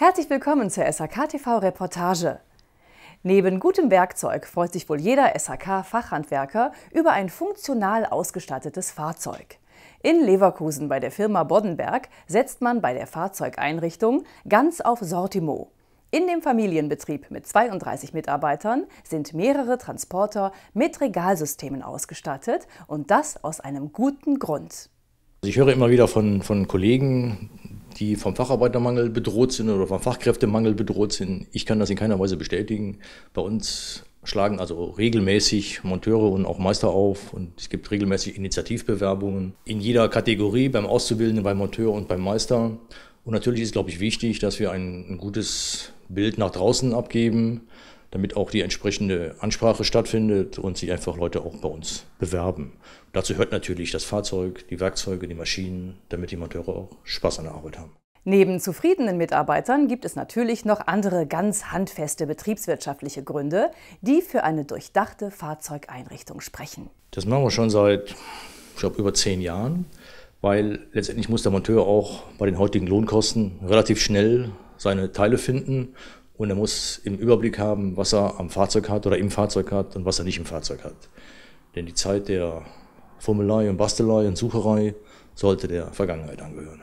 Herzlich willkommen zur SAK TV Reportage. Neben gutem Werkzeug freut sich wohl jeder SAK Fachhandwerker über ein funktional ausgestattetes Fahrzeug. In Leverkusen bei der Firma Boddenberg setzt man bei der Fahrzeugeinrichtung ganz auf Sortimo. In dem Familienbetrieb mit 32 Mitarbeitern sind mehrere Transporter mit Regalsystemen ausgestattet und das aus einem guten Grund. Also ich höre immer wieder von, von Kollegen, die vom Facharbeitermangel bedroht sind oder vom Fachkräftemangel bedroht sind. Ich kann das in keiner Weise bestätigen. Bei uns schlagen also regelmäßig Monteure und auch Meister auf und es gibt regelmäßig Initiativbewerbungen in jeder Kategorie, beim Auszubildenden, beim Monteur und beim Meister. Und natürlich ist, glaube ich, wichtig, dass wir ein, ein gutes Bild nach draußen abgeben, damit auch die entsprechende Ansprache stattfindet und sich einfach Leute auch bei uns bewerben. Dazu hört natürlich das Fahrzeug, die Werkzeuge, die Maschinen, damit die Monteure auch Spaß an der Arbeit haben. Neben zufriedenen Mitarbeitern gibt es natürlich noch andere ganz handfeste betriebswirtschaftliche Gründe, die für eine durchdachte Fahrzeugeinrichtung sprechen. Das machen wir schon seit, ich glaube, über zehn Jahren, weil letztendlich muss der Monteur auch bei den heutigen Lohnkosten relativ schnell seine Teile finden und er muss im Überblick haben, was er am Fahrzeug hat oder im Fahrzeug hat und was er nicht im Fahrzeug hat. Denn die Zeit der Formelei und Bastelei und Sucherei sollte der Vergangenheit angehören.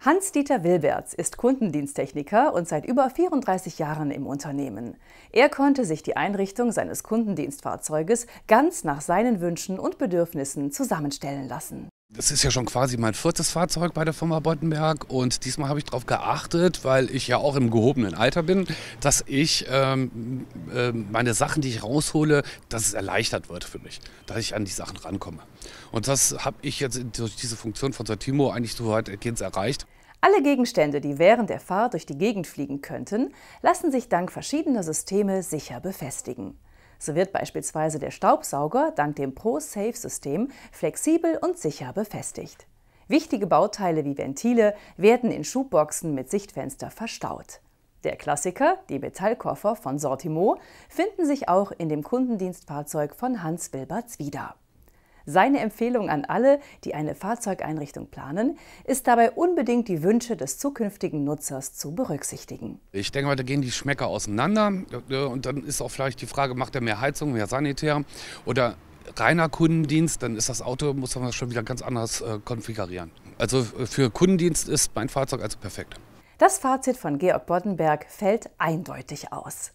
Hans-Dieter Wilberts ist Kundendiensttechniker und seit über 34 Jahren im Unternehmen. Er konnte sich die Einrichtung seines Kundendienstfahrzeuges ganz nach seinen Wünschen und Bedürfnissen zusammenstellen lassen das ist ja schon quasi mein viertes Fahrzeug bei der Firma Bottenberg und diesmal habe ich darauf geachtet, weil ich ja auch im gehobenen Alter bin, dass ich ähm, äh, meine Sachen, die ich raushole, dass es erleichtert wird für mich, dass ich an die Sachen rankomme. Und das habe ich jetzt durch diese Funktion von Satimo eigentlich so weitgehend erreicht. Alle Gegenstände, die während der Fahrt durch die Gegend fliegen könnten, lassen sich dank verschiedener Systeme sicher befestigen. So wird beispielsweise der Staubsauger dank dem Pro-Safe-System flexibel und sicher befestigt. Wichtige Bauteile wie Ventile werden in Schubboxen mit Sichtfenster verstaut. Der Klassiker, die Metallkoffer von Sortimo, finden sich auch in dem Kundendienstfahrzeug von Hans Wilberts wieder. Seine Empfehlung an alle, die eine Fahrzeugeinrichtung planen, ist dabei unbedingt die Wünsche des zukünftigen Nutzers zu berücksichtigen. Ich denke mal, da gehen die Schmecker auseinander und dann ist auch vielleicht die Frage, macht er mehr Heizung, mehr Sanitär oder reiner Kundendienst, dann ist das Auto, muss man das schon wieder ganz anders äh, konfigurieren. Also äh, für Kundendienst ist mein Fahrzeug also perfekt. Das Fazit von Georg Boddenberg fällt eindeutig aus.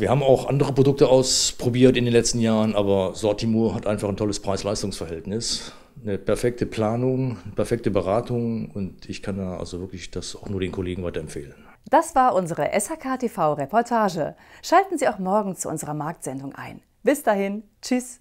Wir haben auch andere Produkte ausprobiert in den letzten Jahren, aber Sortimur hat einfach ein tolles Preis-Leistungs-Verhältnis, eine perfekte Planung, perfekte Beratung und ich kann da also wirklich das auch nur den Kollegen weiterempfehlen. Das war unsere SHK TV Reportage. Schalten Sie auch morgen zu unserer Marktsendung ein. Bis dahin, tschüss.